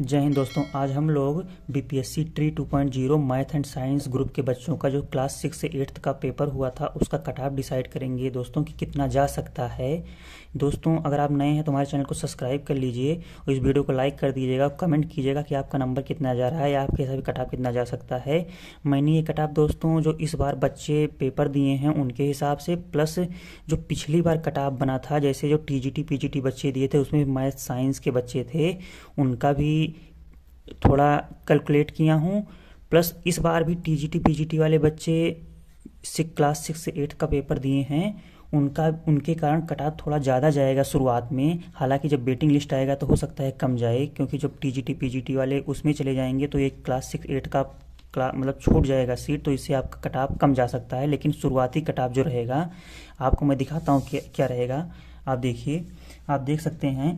जय हिंद दोस्तों आज हम लोग B P S C TRE two point zero math and science group के बच्चों का जो क्लास सिक्स से एट्थ का पेपर हुआ था उसका कट ऑफ डिसाइड करेंगे दोस्तों कि कितना जा सकता है दोस्तों अगर आप नए हैं तो हमारे चैनल को सब्सक्राइब कर लीजिए और इस वीडियो को लाइक कर दीजिएगा कमेंट कीजिएगा कि आपका नंबर कितना जा रहा है या आपके हिसाब से कट ऑफ कितना जा सकता है मैंने ये कट ऑफ दोस्तों जो इस बार बच्चे पेपर दिए हैं उनके हिसाब से प्लस जो पिछली बार कट ऑफ बना था जैसे जो टी जी बच्चे दिए थे उसमें मैथ साइंस के बच्चे थे उनका भी थोड़ा कैलकुलेट किया हूँ प्लस इस बार भी टी जी वाले बच्चे सिक्स क्लास सिक्स से एट का पेपर दिए हैं उनका उनके कारण कटाव थोड़ा ज़्यादा जाएगा शुरुआत में हालांकि जब वेटिंग लिस्ट आएगा तो हो सकता है कम जाए क्योंकि जब T G T T P G वाले उसमें चले जाएंगे तो एक क्लास सिक्स एट का क्ला मतलब छूट जाएगा सीट तो इससे आपका कटाव कम जा सकता है लेकिन शुरुआती कटाव जो रहेगा आपको मैं दिखाता हूँ क्या क्या रहेगा आप देखिए आप देख सकते हैं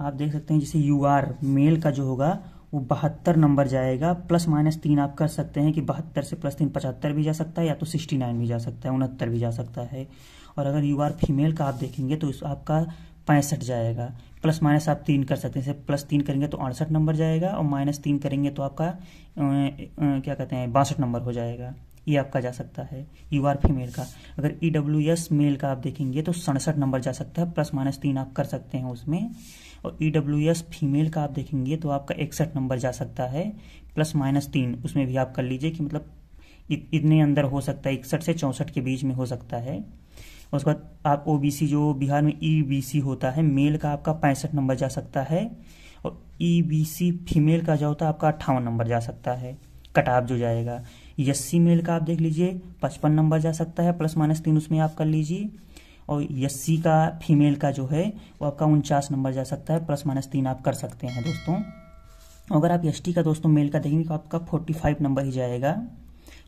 आप देख सकते हैं जैसे यू आर मेल का जो होगा वो बहत्तर नंबर जाएगा प्लस माइनस तीन आप कर सकते हैं कि बहत्तर से प्लस तीन पचहत्तर भी जा सकता है या तो सिक्सटी नाइन भी जा सकता है उनहत्तर भी जा सकता है और अगर यू आर फीमेल का आप देखेंगे तो इस आपका पैंसठ जाएगा प्लस माइनस आप तीन कर सकते हैं जैसे प्लस तीन करेंगे तो अड़सठ नंबर जाएगा और माइनस तीन करेंगे तो आपका क्या कहते हैं बासठ नंबर हो जाएगा ये e आपका जा सकता है यू आर फीमेल का अगर ई डब्ल्यू एस मेल का आप देखेंगे तो सड़सठ नंबर जा सकता है प्लस माइनस तीन आप कर सकते हैं उसमें और ई डब्ल्यू एस फीमेल का आप देखेंगे तो आपका इकसठ नंबर जा सकता है प्लस माइनस तीन उसमें भी आप कर लीजिए कि मतलब इतने अंदर हो सकता है इकसठ से चौंसठ के बीच में हो सकता है उसके बाद आप ओ जो बिहार में ई e होता है मेल का आपका पैंसठ नंबर जा सकता है और ई e फीमेल का जो होता है आपका अट्ठावन नंबर जा सकता है कटाप जो जाएगा यस्सी मेल का आप देख लीजिए पचपन नंबर जा सकता है प्लस माइनस तीन उसमें आप कर लीजिए और यस्सी का फीमेल का जो है वो आपका उनचास नंबर जा सकता है प्लस माइनस तीन आप कर सकते हैं दोस्तों अगर आप एस का दोस्तों मेल का देखेंगे तो आपका फोर्टी फाइव नंबर ही जाएगा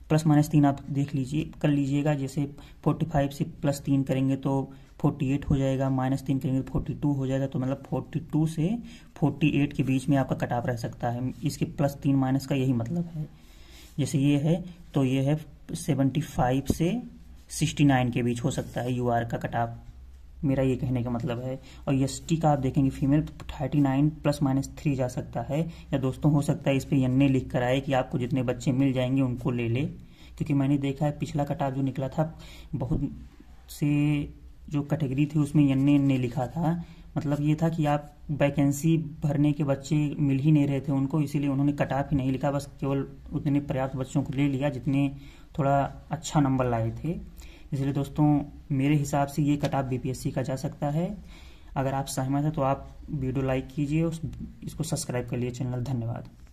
प्लस माइनस तीन आप देख लीजिए कर लीजिएगा जैसे फोर्टी फाइव से प्लस तीन करेंगे तो फोर्टी एट हो जाएगा माइनस तीन करेंगे तो फोर्टी टू हो जाएगा तो मतलब फोर्टी टू से फोर्टी एट के बीच में आपका कटाव रह सकता है इसके प्लस तीन माइनस का यही मतलब है जैसे ये है तो ये है 75 से 69 के बीच हो सकता है यू आर का कटाप मेरा ये कहने का मतलब है और एस टी का आप देखेंगे female thirty nine plus minus three जा सकता है या दोस्तों हो सकता है इस पर यन्ने लिख कर आए कि आपको जितने बच्चे मिल जाएंगे उनको ले ले क्योंकि मैंने देखा है पिछला कटाव जो निकला था बहुत से जो कैटेगरी थी उसमें यन्ने यन्ने लिखा था मतलब ये था कि आप वैकेंसी भरने के बच्चे मिल ही नहीं रहे थे उनको इसीलिए उन्होंने कट ऑफ ही नहीं लिखा बस केवल उतने पर्याप्त बच्चों को ले लिया जितने थोड़ा अच्छा नंबर लाए थे इसलिए दोस्तों मेरे हिसाब से ये कट ऑफ बीपीएससी का जा सकता है अगर आप सहमत हैं तो आप वीडियो लाइक कीजिए इसको सब्सक्राइब कर लिए चैनल धन्यवाद